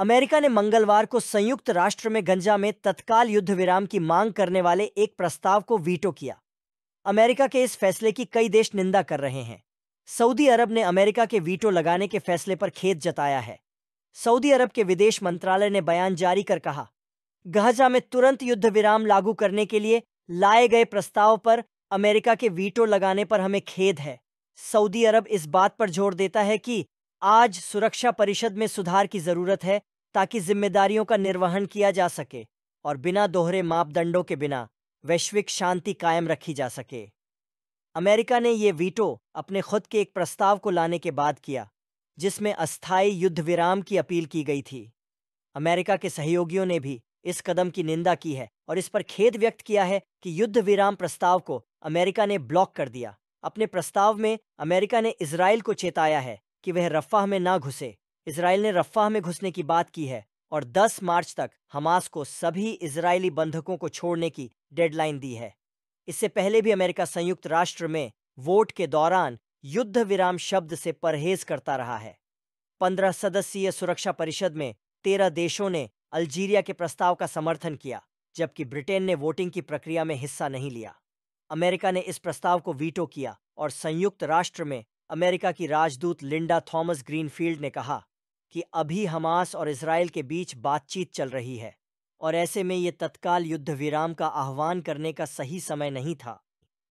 America ने मंगलवार को संयुक्त राष्ट्र में गंजा में तत्काल युद्ध विराम की मांग करने वाले एक प्रस्ताव को वीटो किया अमेरिका के इस फैसले की कई देश निंदा कर रहे हैं सऊदी अरब ने अमेरिका के वीटो लगाने के फैसले पर खेद जताया है सऊदी अरब के विदेश मंत्रालय ने बयान जारी कर कहा गहजा में तुरंत युद्ध विराम लागू करने के लिए लाए गए प्रस्ताव पर अमेरिका के वीटो लगाने पर हमें खेद है सऊदी अरब इस बात पर जोर देता है कि आज सुरक्षा परिषद में सुधार की जरूरत है ताकि जिम्मेदारियों का निर्वहन किया जा सके और बिना दोहरे मापदंडों के बिना वैश्विक शांति कायम रखी जा सके अमेरिका ने ये वीटो अपने खुद के एक प्रस्ताव को लाने के बाद किया जिसमें अस्थायी युद्ध विराम की अपील की गई थी अमेरिका के सहयोगियों ने भी इस कदम की निंदा की है और इस पर खेद व्यक्त किया है कि युद्ध विराम प्रस्ताव को अमेरिका ने ब्लॉक कर दिया अपने प्रस्ताव में अमेरिका ने इसराइल को चेताया है कि वह रफाह में ना घुसे इसराइल ने रफ़ाह में घुसने की बात की है और 10 मार्च तक हमास को सभी इसराइली बंधकों को छोड़ने की डेडलाइन दी है इससे पहले भी अमेरिका संयुक्त राष्ट्र में वोट के दौरान युद्ध विराम शब्द से परहेज करता रहा है पंद्रह सदस्यीय सुरक्षा परिषद में तेरह देशों ने अल्जीरिया के प्रस्ताव का समर्थन किया जबकि ब्रिटेन ने वोटिंग की प्रक्रिया में हिस्सा नहीं लिया अमेरिका ने इस प्रस्ताव को वीटो किया और संयुक्त राष्ट्र में अमेरिका की राजदूत लिंडा थॉमस ग्रीनफील्ड ने कहा कि अभी हमास और इसराइल के बीच बातचीत चल रही है और ऐसे में ये तत्काल युद्ध विराम का आह्वान करने का सही समय नहीं था